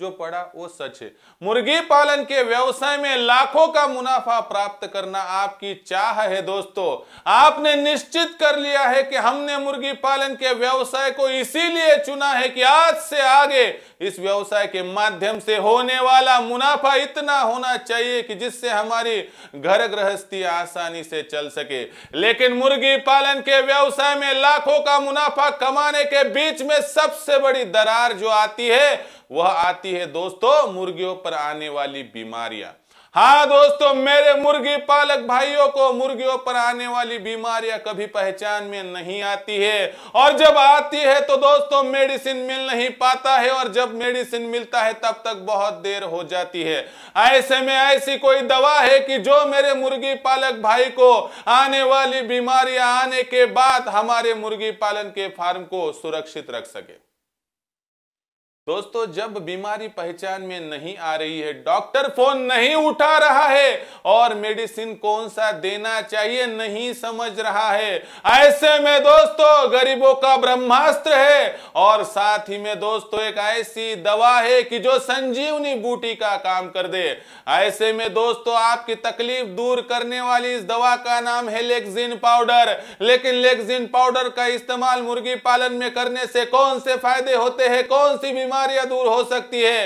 जो पड़ा वो सच है मुर्गी पालन के व्यवसाय में लाखों का मुनाफा प्राप्त करना आपकी चाह है दोस्तों आपने निश्चित कर लिया है कि हमने मुर्गी पालन के व्यवसाय को इसीलिए चुना है कि आज से आगे इस व्यवसाय के माध्यम से होने वाला मुनाफा इतना होना चाहिए कि जिससे हमारी घर गृहस्थी आसानी से चल सके लेकिन मुर्गी पालन के व्यवसाय में लाखों का मुनाफा कमाने के बीच में सबसे बड़ी दरार जो आती है वह आती है दोस्तों मुर्गियों पर आने वाली बीमारियां हाँ दोस्तों मेरे मुर्गी पालक भाइयों को मुर्गियों पर आने वाली बीमारियां कभी पहचान में नहीं आती है और जब आती है तो दोस्तों मेडिसिन मिल नहीं पाता है और जब मेडिसिन मिलता है तब तक बहुत देर हो जाती है ऐसे में ऐसी कोई दवा है कि जो मेरे मुर्गी पालक भाई को आने वाली बीमारियां आने के बाद हमारे मुर्गी पालन के फार्म को सुरक्षित रख सके दोस्तों जब बीमारी पहचान में नहीं आ रही है डॉक्टर फोन नहीं उठा रहा है और मेडिसिन कौन सा देना चाहिए नहीं समझ रहा है ऐसे में दोस्तों गरीबों का ब्रह्मास्त्र है और साथ ही में दोस्तों एक ऐसी दवा है कि जो संजीवनी बूटी का काम कर दे ऐसे में दोस्तों आपकी तकलीफ दूर करने वाली इस दवा का नाम है लेगजिन पाउडर लेकिन लेगजिन पाउडर का इस्तेमाल मुर्गी पालन में करने से कौन से फायदे होते हैं कौन सी बीमारी बीमारियां दूर हो सकती है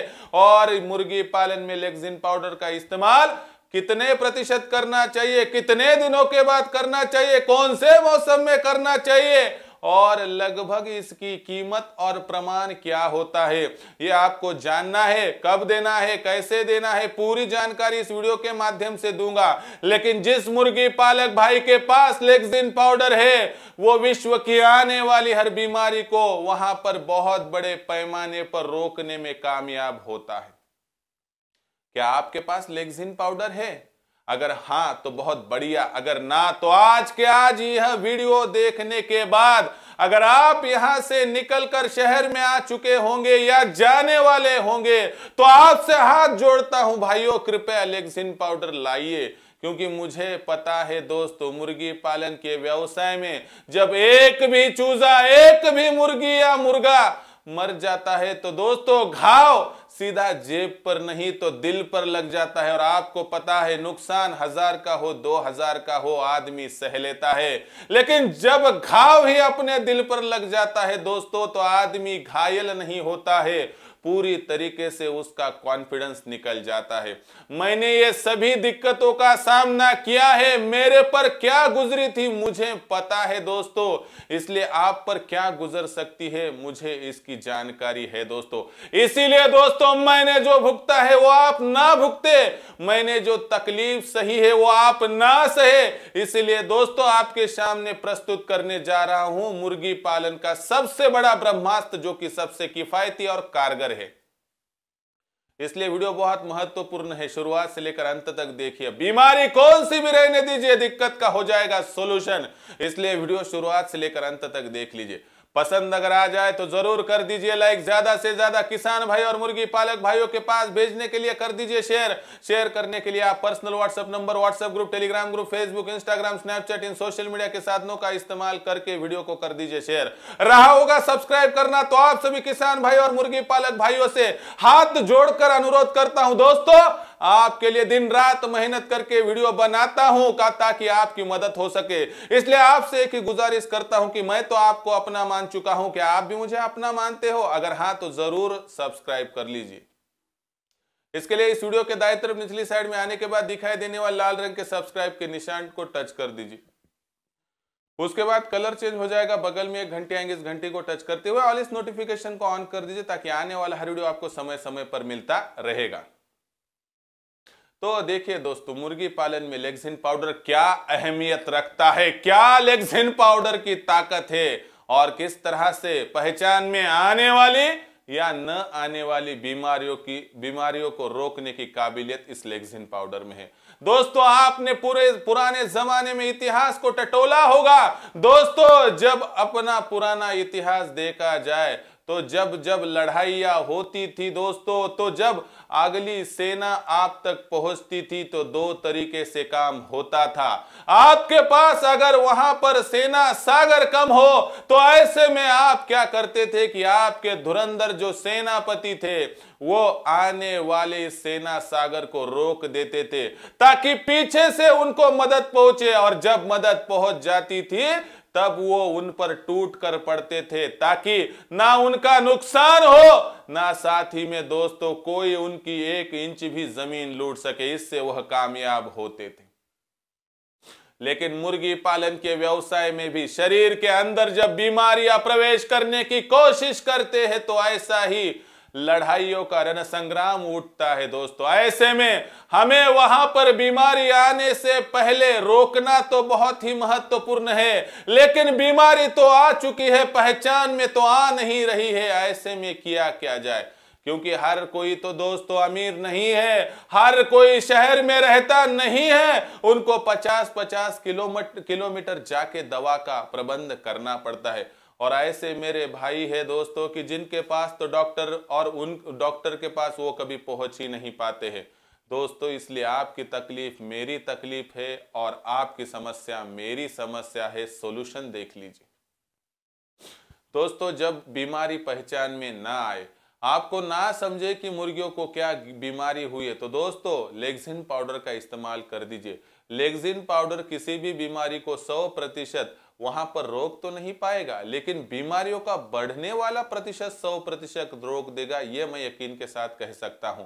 और मुर्गी पालन में लेग्जिन पाउडर का इस्तेमाल कितने प्रतिशत करना चाहिए कितने दिनों के बाद करना चाहिए कौन से मौसम में करना चाहिए और लगभग इसकी कीमत और प्रमाण क्या होता है ये आपको जानना है कब देना है कैसे देना है पूरी जानकारी इस वीडियो के माध्यम से दूंगा लेकिन जिस मुर्गी पालक भाई के पास लेक्सिन पाउडर है वो विश्व की आने वाली हर बीमारी को वहां पर बहुत बड़े पैमाने पर रोकने में कामयाब होता है क्या आपके पास लेक्सिन पाउडर है अगर हाँ तो बहुत बढ़िया अगर ना तो आज के आज यह वीडियो देखने के बाद अगर आप यहां से निकलकर शहर में आ चुके होंगे या जाने वाले होंगे तो आपसे हाथ जोड़ता हूं भाइयों कृपया लेक्सिन पाउडर लाइए क्योंकि मुझे पता है दोस्तों मुर्गी पालन के व्यवसाय में जब एक भी चूजा एक भी मुर्गी या मुर्गा मर जाता है तो दोस्तों घाव सीधा जेब पर नहीं तो दिल पर लग जाता है और आपको पता है नुकसान हजार का हो दो हजार का हो आदमी सह लेता है लेकिन जब घाव ही अपने दिल पर लग जाता है दोस्तों तो आदमी घायल नहीं होता है पूरी तरीके से उसका कॉन्फिडेंस निकल जाता है मैंने ये सभी दिक्कतों का सामना किया है मेरे पर क्या गुजरी थी मुझे पता है दोस्तों इसलिए आप पर क्या गुजर सकती है मुझे इसकी जानकारी है दोस्तों इसीलिए दोस्तों मैंने जो भुगता है वो आप ना भुगते मैंने जो तकलीफ सही है वो आप ना सहे इसलिए दोस्तों आपके सामने प्रस्तुत करने जा रहा हूं मुर्गी पालन का सबसे बड़ा ब्रह्मास्त्र जो कि सबसे किफायती और कारगर रहे इसलिए वीडियो बहुत महत्वपूर्ण है शुरुआत से लेकर अंत तक देखिए बीमारी कौन सी भी रहने दीजिए दिक्कत का हो जाएगा सोल्यूशन इसलिए वीडियो शुरुआत से लेकर अंत तक देख लीजिए पसंद अगर आ जाए तो जरूर कर दीजिए लाइक ज्यादा से ज्यादा किसान भाई और मुर्गी पालक भाइयों के पास भेजने के लिए कर दीजिए शेयर शेयर करने के लिए आप personal WhatsApp number WhatsApp group Telegram group Facebook Instagram Snapchat इन सोशल मीडिया के साधनों का इस्तेमाल करके वीडियो को कर दीजिए शेयर रहा होगा सब्सक्राइब करना तो आप सभी किसान भाई और मुर्गी पालक भाइयों से हाथ जोड़कर अनुरोध करता हूं दोस्तों आपके लिए दिन रात मेहनत करके वीडियो बनाता हूं का ताकि आपकी मदद हो सके इसलिए आपसे एक ही गुजारिश करता हूं कि मैं तो आपको अपना मान चुका हूं कि आप भी मुझे अपना मानते हो अगर हाँ तो जरूर सब्सक्राइब कर लीजिए इसके लिए इस वीडियो के दाएं तरफ निचली साइड में आने के बाद दिखाई देने वाले लाल रंग के सब्सक्राइब के निशान को टच कर दीजिए उसके बाद कलर चेंज हो जाएगा बगल में एक घंटे आएंगे इस घंटे को टच करते हुए और इस नोटिफिकेशन को ऑन कर दीजिए ताकि आने वाला हर वीडियो आपको समय समय पर मिलता रहेगा तो देखिए दोस्तों मुर्गी पालन में लेग्जिन पाउडर क्या अहमियत रखता है क्या लेग्जिन पाउडर की ताकत है और किस तरह से पहचान में आने वाली या न आने वाली बीमारियों की बीमारियों को रोकने की काबिलियत इस लेग्जिन पाउडर में है दोस्तों आपने पूरे पुराने जमाने में इतिहास को टटोला होगा दोस्तों जब अपना पुराना इतिहास देखा जाए तो जब जब लड़ाइया होती थी दोस्तों तो जब अगली सेना आप तक पहुंचती थी तो दो तरीके से काम होता था आपके पास अगर वहां पर सेना सागर कम हो तो ऐसे में आप क्या करते थे कि आपके धुरंधर जो सेनापति थे वो आने वाले सेना सागर को रोक देते थे ताकि पीछे से उनको मदद पहुंचे और जब मदद पहुंच जाती थी तब वो उन पर टूट कर पड़ते थे ताकि ना उनका नुकसान हो ना साथ ही में दोस्तों कोई उनकी एक इंच भी जमीन लूट सके इससे वह कामयाब होते थे लेकिन मुर्गी पालन के व्यवसाय में भी शरीर के अंदर जब बीमारियां प्रवेश करने की कोशिश करते हैं तो ऐसा ही लड़ाइयों का रण संग्राम उठता है दोस्तों ऐसे में हमें वहां पर बीमारी आने से पहले रोकना तो बहुत ही महत्वपूर्ण है लेकिन बीमारी तो आ चुकी है पहचान में तो आ नहीं रही है ऐसे में किया क्या जाए क्योंकि हर कोई तो दोस्तों अमीर नहीं है हर कोई शहर में रहता नहीं है उनको 50-50 किलोमीटर किलोमीटर जाके दवा का प्रबंध करना पड़ता है और ऐसे मेरे भाई है दोस्तों कि जिनके पास तो डॉक्टर और उन डॉक्टर के पास वो कभी पहुंच ही नहीं पाते हैं दोस्तों इसलिए आपकी तकलीफ मेरी तकलीफ है और आपकी समस्या मेरी समस्या है सॉल्यूशन देख लीजिए दोस्तों जब बीमारी पहचान में ना आए आपको ना समझे कि मुर्गियों को क्या बीमारी हुई है तो दोस्तों लेग्जिन पाउडर का इस्तेमाल कर दीजिए लेग्जिन पाउडर किसी भी बीमारी को 100 प्रतिशत वहां पर रोक तो नहीं पाएगा लेकिन बीमारियों का बढ़ने वाला प्रतिशत 100 प्रतिशत रोक देगा ये मैं यकीन के साथ कह सकता हूं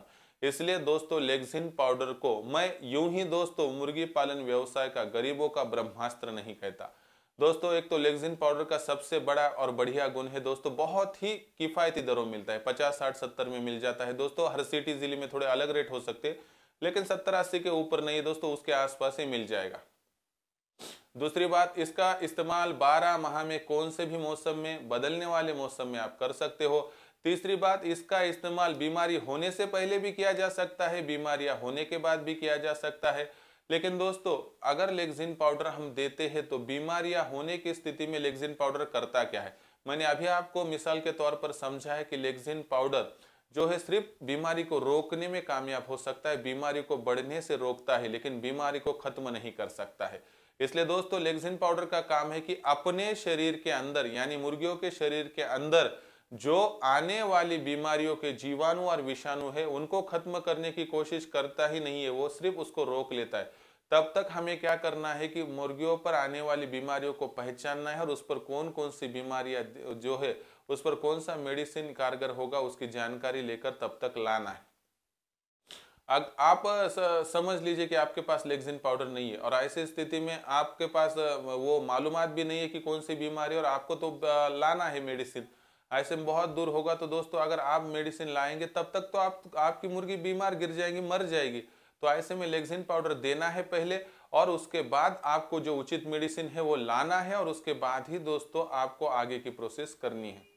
इसलिए दोस्तों लेग्जिन पाउडर को मैं यूं ही दोस्तों मुर्गी पालन व्यवसाय का गरीबों का ब्रह्मास्त्र नहीं कहता दोस्तों एक तो लेगजिन पाउडर का सबसे बड़ा और बढ़िया गुण है दोस्तों बहुत ही किफ़ायती दरों मिलता है पचास साठ सत्तर में मिल जाता है दोस्तों हर सिटी जिले में थोड़े अलग रेट हो सकते लेकिन सत्तर अस्सी के ऊपर नहीं दोस्तों उसके आसपास ही मिल जाएगा दूसरी बात इसका इस्तेमाल 12 माह में कौन से भी मौसम में बदलने वाले मौसम में आप कर सकते हो तीसरी बात इसका इस्तेमाल बीमारी होने से पहले भी किया जा सकता है बीमारियां होने के बाद भी किया जा सकता है लेकिन दोस्तों अगर लेग्जिन पाउडर हम देते हैं तो बीमारियां होने की स्थिति में लेग्जिन पाउडर करता क्या है मैंने अभी आपको मिसाल के तौर पर समझा है कि लेग्जिन पाउडर जो है सिर्फ बीमारी को रोकने में कामयाब हो सकता है बीमारी को बढ़ने से रोकता है लेकिन बीमारी को खत्म नहीं कर सकता है इसलिए दोस्तों लेग्जिन पाउडर का काम है कि अपने शरीर के अंदर यानी मुर्गियों के शरीर के अंदर जो आने वाली बीमारियों के जीवाणु और विषाणु है उनको खत्म करने की कोशिश करता ही नहीं है वो सिर्फ उसको रोक लेता है तब तक हमें क्या करना है कि मुर्गियों पर आने वाली बीमारियों को पहचानना है और उस पर कौन कौन सी बीमारियां जो है उस पर कौन सा मेडिसिन कारगर होगा उसकी जानकारी लेकर तब तक लाना है अग, आप समझ लीजिए कि आपके पास लेग्जिन पाउडर नहीं है और ऐसी स्थिति में आपके पास वो मालूम भी नहीं है कि कौन सी बीमारी और आपको तो लाना है मेडिसिन ऐसे में बहुत दूर होगा तो दोस्तों अगर आप मेडिसिन लाएंगे तब तक तो आप आपकी मुर्गी बीमार गिर जाएगी मर जाएगी तो ऐसे में लेग्जिन पाउडर देना है पहले और उसके बाद आपको जो उचित मेडिसिन है वो लाना है और उसके बाद ही दोस्तों आपको आगे की प्रोसेस करनी है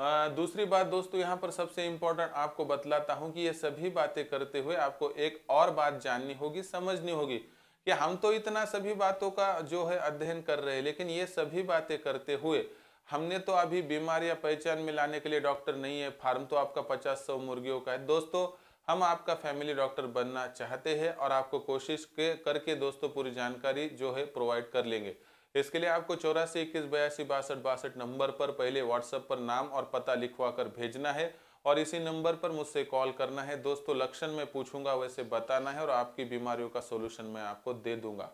आ, दूसरी बात दोस्तों यहाँ पर सबसे इम्पोर्टेंट आपको बतलाता हूँ कि ये सभी बातें करते हुए आपको एक और बात जाननी होगी समझनी होगी कि हम तो इतना सभी बातों का जो है अध्ययन कर रहे हैं लेकिन ये सभी बातें करते हुए हमने तो अभी बीमारियां पहचान में लाने के लिए डॉक्टर नहीं है फार्म तो आपका पचास सौ मुर्गियों का है दोस्तों हम आपका फैमिली डॉक्टर बनना चाहते हैं और आपको कोशिश के करके दोस्तों पूरी जानकारी जो है प्रोवाइड कर लेंगे इसके लिए आपको चौरासी इक्कीस बयासी बासठ बासठ नंबर पर पहले व्हाट्सएप पर नाम और पता लिखवा कर भेजना है और इसी नंबर पर मुझसे कॉल करना है दोस्तों लक्षण मैं पूछूंगा वैसे बताना है और आपकी बीमारियों का सोल्यूशन मैं आपको दे दूंगा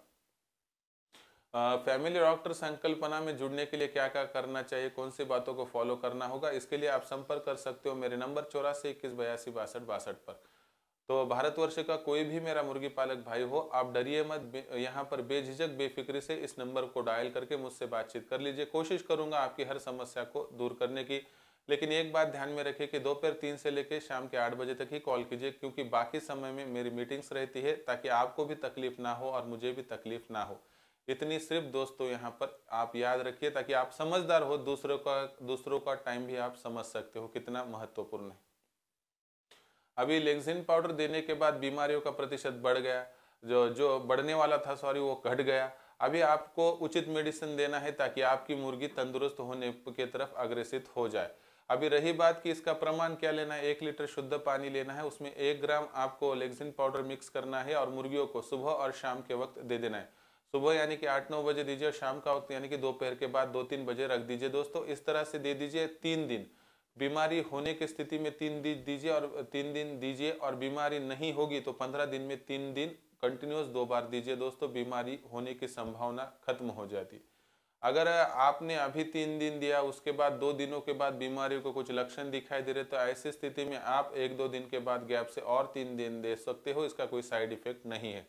फैमिली डॉक्टर संकल्पना में जुड़ने के लिए क्या क्या करना चाहिए कौन सी बातों को फॉलो करना होगा इसके लिए आप संपर्क कर सकते हो मेरे नंबर चौरासी इक्कीस बयासी बासठ बासठ पर तो भारतवर्ष का कोई भी मेरा मुर्गी पालक भाई हो आप डरिए मत यहाँ पर बेझिझक बेफिक्री से इस नंबर को डायल करके मुझसे बातचीत कर लीजिए कोशिश करूंगा आपकी हर समस्या को दूर करने की लेकिन एक बात ध्यान में रखिए कि दोपहर तीन से लेकर शाम के आठ बजे तक ही कॉल कीजिए क्योंकि बाकी समय में मेरी मीटिंग्स रहती है ताकि आपको भी तकलीफ ना हो और मुझे भी तकलीफ ना हो इतनी सिर्फ दोस्तों यहाँ पर आप याद रखिए ताकि आप समझदार हो दूसरों का दूसरों का टाइम भी आप समझ सकते हो कितना महत्वपूर्ण है अभी लेग्जिन पाउडर देने के बाद बीमारियों का प्रतिशत बढ़ गया जो जो बढ़ने वाला था सॉरी वो घट गया अभी आपको उचित मेडिसिन देना है ताकि आपकी मुर्गी तंदुरुस्त होने के तरफ अग्रसित हो जाए अभी रही बात कि इसका प्रमाण क्या लेना है एक लीटर शुद्ध पानी लेना है उसमें एक ग्राम आपको लेग्जिन पाउडर मिक्स करना है और मुर्गियों को सुबह और शाम के वक्त दे देना है सुबह यानी कि आठ नौ बजे दीजिए और शाम का वक्त यानी कि दोपहर के बाद दो तीन बजे रख दीजिए दोस्तों इस तरह से दे दीजिए तीन दिन बीमारी होने की स्थिति में तीन दिन दीजिए और तीन दिन दीजिए और बीमारी नहीं होगी तो पंद्रह दिन में तीन दिन कंटिन्यूस दो बार दीजिए दोस्तों बीमारी होने की संभावना खत्म हो जाती अगर आपने अभी तीन दिन दिया उसके बाद दो दिनों के बाद बीमारी को कुछ लक्षण दिखाई दे रहे तो ऐसी स्थिति में आप एक दो दिन के बाद गैप से और तीन दिन दे सकते हो इसका कोई साइड इफेक्ट नहीं है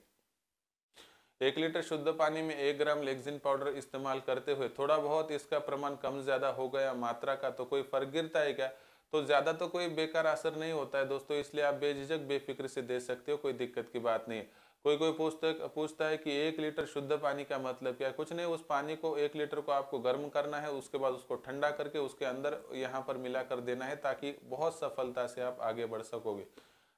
एक लीटर शुद्ध पानी में एक ग्राम लेक्सिन पाउडर इस्तेमाल करते हुए थोड़ा बहुत इसका प्रमाण कम ज़्यादा हो गया मात्रा का तो कोई फर्क गिरता है क्या तो ज़्यादा तो कोई बेकार असर नहीं होता है दोस्तों इसलिए आप बेझिझक बेफिक्र से दे सकते हो कोई दिक्कत की बात नहीं है कोई कोई पूछता पूछता है कि एक लीटर शुद्ध पानी का मतलब क्या कुछ नहीं उस पानी को एक लीटर को आपको गर्म करना है उसके बाद उसको ठंडा करके उसके अंदर यहाँ पर मिला कर देना है ताकि बहुत सफलता से आप आगे बढ़ सकोगे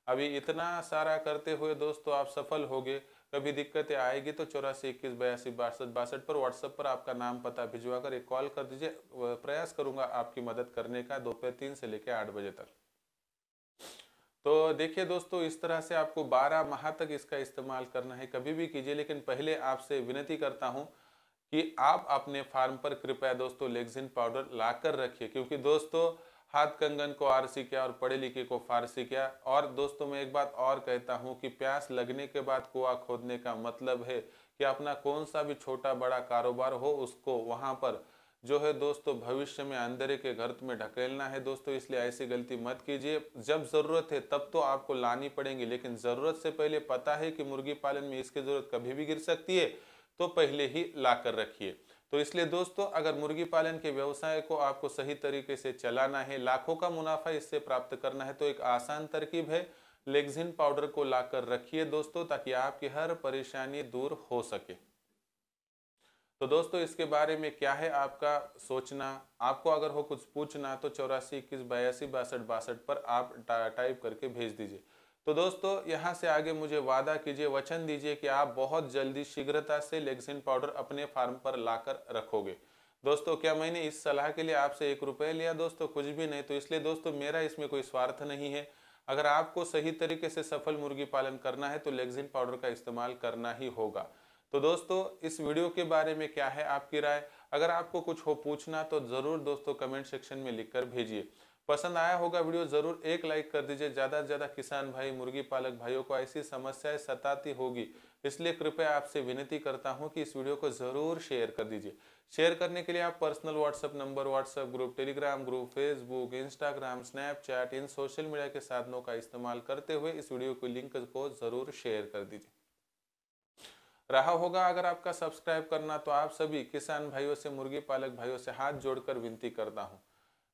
अभी इतना सारा करते हुए दोस्तों आप सफल हो गए कभी दिक्कतें आएगी तो चौरासी इक्कीस बयासी बासठ बासठ पर व्हाट्सएप पर आपका नाम पता भिजवा कर एक कॉल कर दीजिए प्रयास करूंगा आपकी मदद करने का दोपहर तीन से लेकर आठ बजे तक तो देखिए दोस्तों इस तरह से आपको 12 माह तक इसका इस्तेमाल करना है कभी भी कीजिए लेकिन पहले आपसे विनती करता हूं कि आप अपने फार्म पर कृपया दोस्तों लेग्जिन पाउडर ला कर रखिए क्योंकि दोस्तों हाथ कंगन को आरसी क्या और पढ़े लिखे को फारसी क्या और दोस्तों मैं एक बात और कहता हूँ कि प्यास लगने के बाद कुआ खोदने का मतलब है कि अपना कौन सा भी छोटा बड़ा कारोबार हो उसको वहाँ पर जो है दोस्तों भविष्य में अंधेरे के घर में ढकेलना है दोस्तों इसलिए ऐसी गलती मत कीजिए जब ज़रूरत है तब तो आपको लानी पड़ेगी लेकिन ज़रूरत से पहले पता है कि मुर्गी पालन में इसकी ज़रूरत कभी भी गिर सकती है तो पहले ही ला कर रखिए तो इसलिए दोस्तों अगर मुर्गी पालन के व्यवसाय को आपको सही तरीके से चलाना है लाखों का मुनाफा इससे प्राप्त करना है तो एक आसान तरकीब है लेग्जिन पाउडर को लाकर रखिए दोस्तों ताकि आपकी हर परेशानी दूर हो सके तो दोस्तों इसके बारे में क्या है आपका सोचना आपको अगर हो कुछ पूछना तो चौरासी इक्कीस बयासी बासठ बासठ पर आप टाइप करके भेज दीजिए तो दोस्तों यहाँ से आगे मुझे वादा कीजिए वचन दीजिए कि आप बहुत जल्दी शीघ्रता से लेगजिन पाउडर अपने फार्म पर लाकर रखोगे दोस्तों क्या मैंने इस सलाह के लिए आपसे एक रुपये लिया दोस्तों कुछ भी नहीं तो इसलिए दोस्तों मेरा इसमें कोई स्वार्थ नहीं है अगर आपको सही तरीके से सफल मुर्गी पालन करना है तो लेगजिन पाउडर का इस्तेमाल करना ही होगा तो दोस्तों इस वीडियो के बारे में क्या है आपकी राय अगर आपको कुछ हो पूछना तो ज़रूर दोस्तों कमेंट सेक्शन में लिखकर भेजिए पसंद आया होगा वीडियो जरूर एक लाइक कर दीजिए ज्यादा से ज्यादा किसान भाई मुर्गी पालक भाइयों को ऐसी समस्याएं सताती होगी इसलिए कृपया आपसे विनती करता हूं कि इस वीडियो को जरूर शेयर कर दीजिए शेयर करने के लिए आप personal WhatsApp number WhatsApp group Telegram group Facebook Instagram Snapchat इन सोशल मीडिया के साधनों का इस्तेमाल करते हुए इस वीडियो को लिंक को जरूर शेयर कर दीजिए रहा होगा अगर आपका सब्सक्राइब करना तो आप सभी किसान भाइयों से मुर्गी पालक भाइयों से हाथ जोड़कर विनती करता हूँ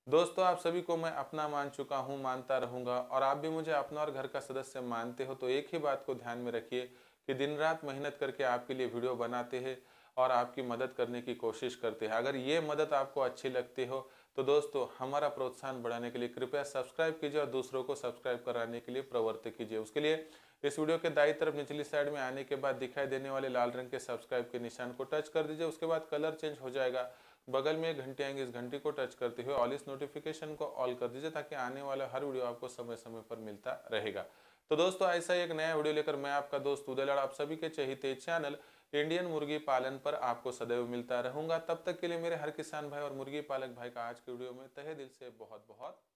दोस्तों आप सभी को मैं अपना मान चुका हूँ मानता रहूंगा और आप भी मुझे अपना और घर का सदस्य मानते हो तो एक ही बात को ध्यान में रखिए कि दिन रात मेहनत करके आपके लिए वीडियो बनाते हैं और आपकी मदद करने की कोशिश करते हैं अगर ये मदद आपको अच्छी लगती हो तो दोस्तों हमारा प्रोत्साहन बढ़ाने के लिए कृपया सब्सक्राइब कीजिए और दूसरों को सब्सक्राइब कराने के लिए प्रवृत्त कीजिए उसके लिए इस वीडियो के दाई तरफ निचली साइड में आने के बाद दिखाई देने वाले लाल रंग के सब्सक्राइब के निशान को टच कर दीजिए उसके बाद कलर चेंज हो जाएगा बगल में एक घंटी आएंगे इस घंटी को टच करते हुए ऑल इस नोटिफिकेशन को ऑल कर दीजिए ताकि आने वाला हर वीडियो आपको समय समय पर मिलता रहेगा तो दोस्तों ऐसा ही एक नया वीडियो लेकर मैं आपका दोस्त उदय लड़ा आप सभी के चहिते चैनल इंडियन मुर्गी पालन पर आपको सदैव मिलता रहूंगा तब तक के लिए मेरे हर किसान भाई और मुर्गी पालक भाई का आज के वीडियो में तहे दिल से बहुत बहुत